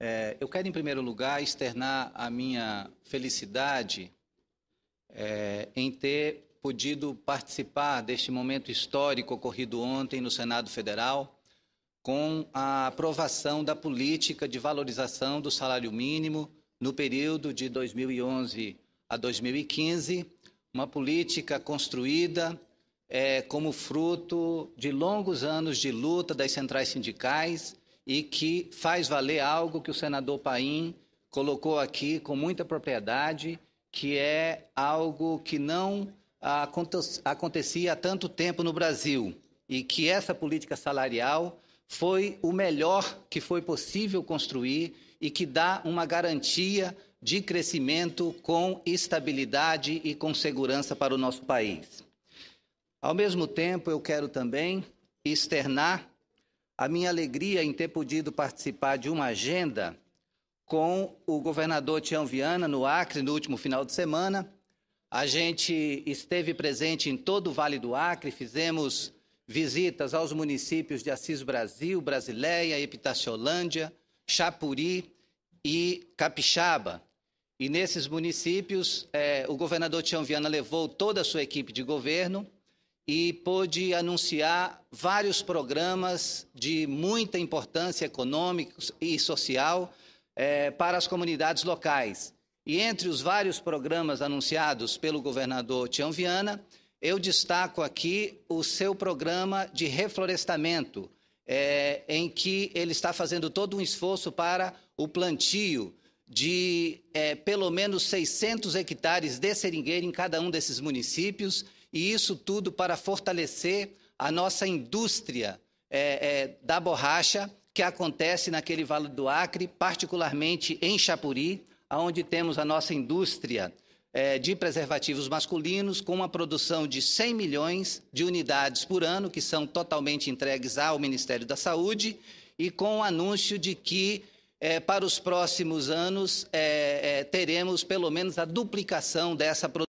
É, eu quero, em primeiro lugar, externar a minha felicidade é, em ter podido participar deste momento histórico ocorrido ontem no Senado Federal, com a aprovação da política de valorização do salário mínimo no período de 2011 a 2015, uma política construída é, como fruto de longos anos de luta das centrais sindicais e que faz valer algo que o senador Paim colocou aqui com muita propriedade, que é algo que não acontecia há tanto tempo no Brasil e que essa política salarial foi o melhor que foi possível construir e que dá uma garantia de crescimento com estabilidade e com segurança para o nosso país. Ao mesmo tempo, eu quero também externar a minha alegria em ter podido participar de uma agenda com o governador Tião Viana no Acre no último final de semana. A gente esteve presente em todo o Vale do Acre, fizemos visitas aos municípios de Assis Brasil, Brasileia, Epitaciolândia, Chapuri e Capixaba. E nesses municípios, eh, o governador Tião Viana levou toda a sua equipe de governo e pôde anunciar vários programas de muita importância econômica e social é, para as comunidades locais. E entre os vários programas anunciados pelo governador Tião Viana, eu destaco aqui o seu programa de reflorestamento, é, em que ele está fazendo todo um esforço para o plantio de é, pelo menos 600 hectares de seringueira em cada um desses municípios e isso tudo para fortalecer a nossa indústria é, é, da borracha que acontece naquele Vale do Acre, particularmente em Chapuri, onde temos a nossa indústria é, de preservativos masculinos com uma produção de 100 milhões de unidades por ano, que são totalmente entregues ao Ministério da Saúde, e com o anúncio de que é, para os próximos anos é, é teremos pelo menos a duplicação dessa produção.